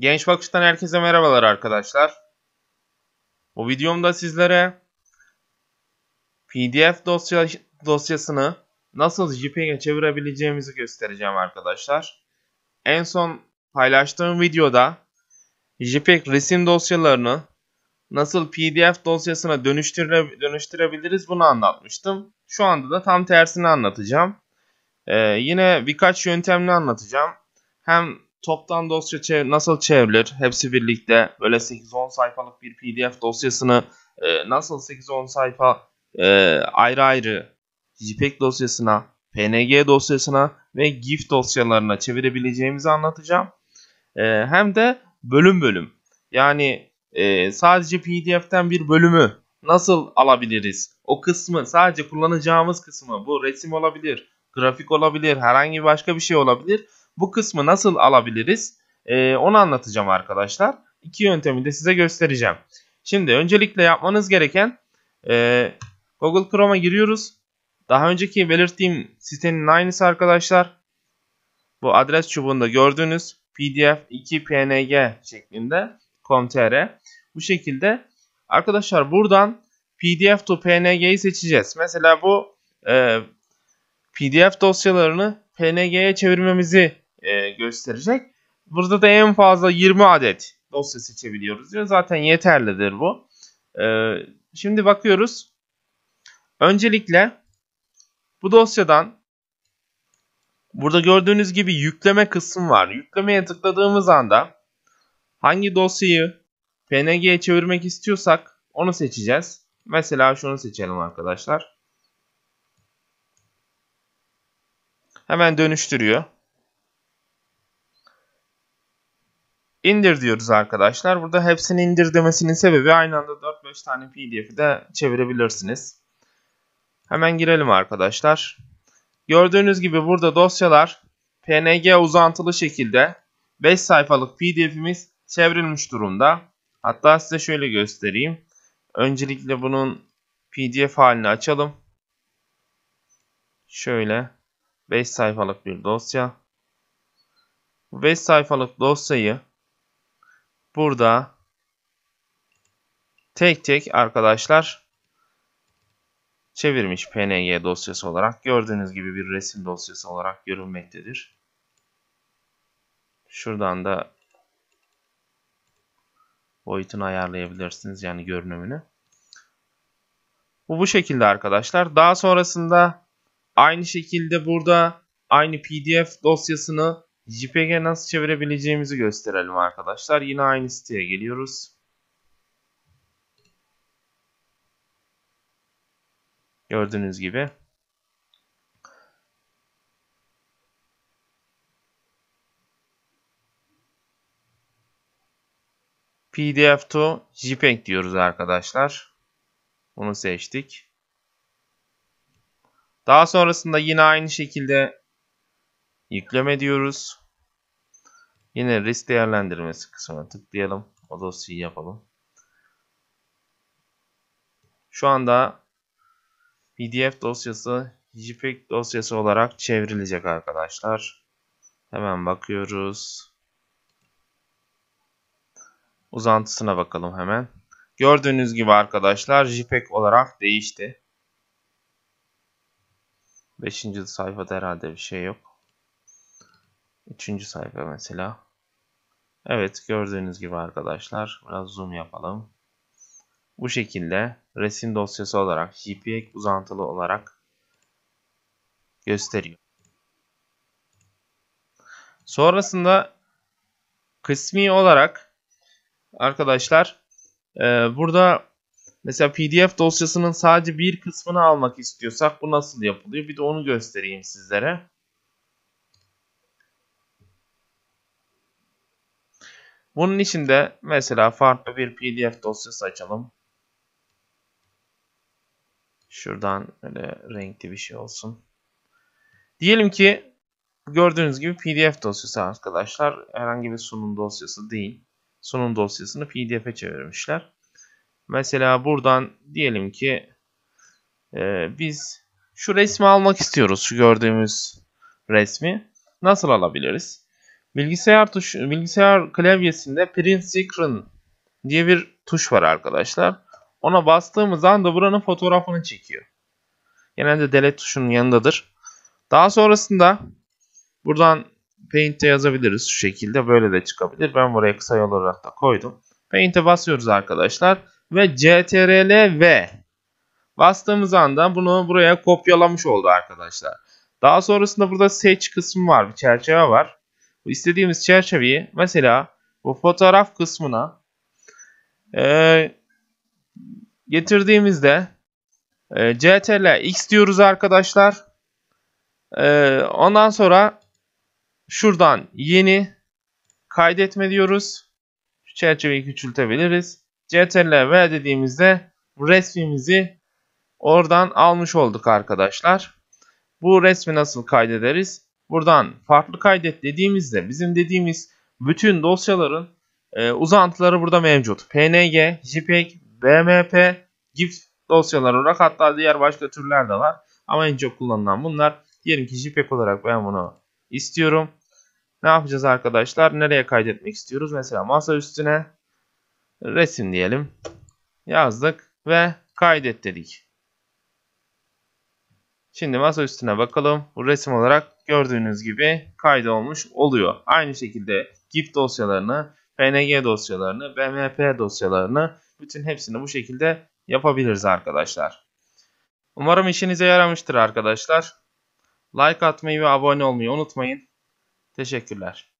Genç Bakış'tan herkese merhabalar arkadaşlar. Bu videomda sizlere PDF dosya, dosyasını nasıl JPEG'e çevirebileceğimizi göstereceğim arkadaşlar. En son paylaştığım videoda JPEG resim dosyalarını nasıl PDF dosyasına dönüştüre, dönüştürebiliriz bunu anlatmıştım. Şu anda da tam tersini anlatacağım. Ee, yine birkaç yöntemle anlatacağım. Hem toptan dosya çev nasıl çevrilir? Hepsi birlikte böyle 8-10 sayfalık bir PDF dosyasını e, nasıl 8-10 sayfa e, ayrı ayrı JPEG dosyasına, PNG dosyasına ve GIF dosyalarına çevirebileceğimizi anlatacağım. E, hem de bölüm bölüm. Yani e, sadece PDF'ten bir bölümü nasıl alabiliriz? O kısmı sadece kullanacağımız kısmı bu resim olabilir, grafik olabilir, herhangi başka bir şey olabilir bu kısmı nasıl alabiliriz e, onu anlatacağım arkadaşlar. İki yöntemi de size göstereceğim. Şimdi öncelikle yapmanız gereken e, Google Chrome'a giriyoruz. Daha önceki belirttiğim sitenin aynısı arkadaşlar. Bu adres çubuğunda gördüğünüz pdf2png şeklinde com.tr bu şekilde. Arkadaşlar buradan pdf to png'yi seçeceğiz. Mesela bu e, pdf dosyalarını png'ye çevirmemizi gösterecek. Burada da en fazla 20 adet dosya seçebiliyoruz diyor. Zaten yeterlidir bu. Ee, şimdi bakıyoruz. Öncelikle bu dosyadan burada gördüğünüz gibi yükleme kısmı var. Yüklemeye tıkladığımız anda hangi dosyayı PNG'ye çevirmek istiyorsak onu seçeceğiz. Mesela şunu seçelim arkadaşlar. Hemen dönüştürüyor. indir diyoruz arkadaşlar. Burada hepsini indir demesinin sebebi aynı anda 4-5 tane pdf'i de çevirebilirsiniz. Hemen girelim arkadaşlar. Gördüğünüz gibi burada dosyalar png uzantılı şekilde 5 sayfalık pdf'imiz çevrilmiş durumda. Hatta size şöyle göstereyim. Öncelikle bunun pdf halini açalım. Şöyle 5 sayfalık bir dosya. Bu 5 sayfalık dosyayı burada tek tek arkadaşlar çevirmiş PNG dosyası olarak. Gördüğünüz gibi bir resim dosyası olarak görülmektedir. Şuradan da boyutunu ayarlayabilirsiniz yani görünümünü. Bu bu şekilde arkadaşlar. Daha sonrasında aynı şekilde burada aynı PDF dosyasını JPG nasıl çevirebileceğimizi gösterelim arkadaşlar. Yine aynı siteye geliyoruz. Gördüğünüz gibi. PDF to JPEG diyoruz arkadaşlar. Bunu seçtik. Daha sonrasında yine aynı şekilde yükleme diyoruz. Yine risk değerlendirmesi kısmına tıklayalım. O dosyayı yapalım. Şu anda PDF dosyası JPEG dosyası olarak çevrilecek arkadaşlar. Hemen bakıyoruz. Uzantısına bakalım hemen. Gördüğünüz gibi arkadaşlar JPEG olarak değişti. Beşinci sayfada herhalde bir şey yok. 3. sayfa mesela. Evet gördüğünüz gibi arkadaşlar biraz zoom yapalım. Bu şekilde resim dosyası olarak JPEG uzantılı olarak gösteriyor. Sonrasında kısmi olarak arkadaşlar e, burada mesela pdf dosyasının sadece bir kısmını almak istiyorsak bu nasıl yapılıyor bir de onu göstereyim sizlere. Bunun için de mesela farklı bir pdf dosyası açalım. Şuradan öyle renkli bir şey olsun. Diyelim ki gördüğünüz gibi pdf dosyası arkadaşlar. Herhangi bir sunum dosyası değil. Sunum dosyasını pdf'e çevirmişler. Mesela buradan diyelim ki e, biz şu resmi almak istiyoruz. Şu gördüğümüz resmi nasıl alabiliriz? Bilgisayar tuş, bilgisayar klavyesinde Print Screen diye bir tuş var arkadaşlar. Ona bastığımız anda buranın fotoğrafını çekiyor. Genelde delete tuşunun yanındadır. Daha sonrasında buradan painte yazabiliriz şu şekilde. Böyle de çıkabilir. Ben buraya kısa yol olarak da koydum. Paint'e basıyoruz arkadaşlar. Ve CTRL V bastığımız anda bunu buraya kopyalamış oldu arkadaşlar. Daha sonrasında burada seç kısmı var. Bir çerçeve var bu istediğimiz çerçeveyi mesela bu fotoğraf kısmına e, getirdiğimizde e, CTRL X diyoruz arkadaşlar. E, ondan sonra şuradan yeni kaydetme diyoruz. Şu çerçeveyi küçültebiliriz. CTRL V dediğimizde resmimizi oradan almış olduk arkadaşlar. Bu resmi nasıl kaydederiz? Buradan farklı kaydet dediğimizde bizim dediğimiz bütün dosyaların e, uzantıları burada mevcut. PNG, JPEG, BMP, GIF dosyalar olarak hatta diğer başka türler de var. Ama en çok kullanılan bunlar. Diyelim ki JPEG olarak ben bunu istiyorum. Ne yapacağız arkadaşlar? Nereye kaydetmek istiyoruz? Mesela masa üstüne resim diyelim. Yazdık ve kaydet dedik. Şimdi masa üstüne bakalım. Bu resim olarak gördüğünüz gibi kaydolmuş oluyor. Aynı şekilde GIF dosyalarını, PNG dosyalarını, BMP dosyalarını bütün hepsini bu şekilde yapabiliriz arkadaşlar. Umarım işinize yaramıştır arkadaşlar. Like atmayı ve abone olmayı unutmayın. Teşekkürler.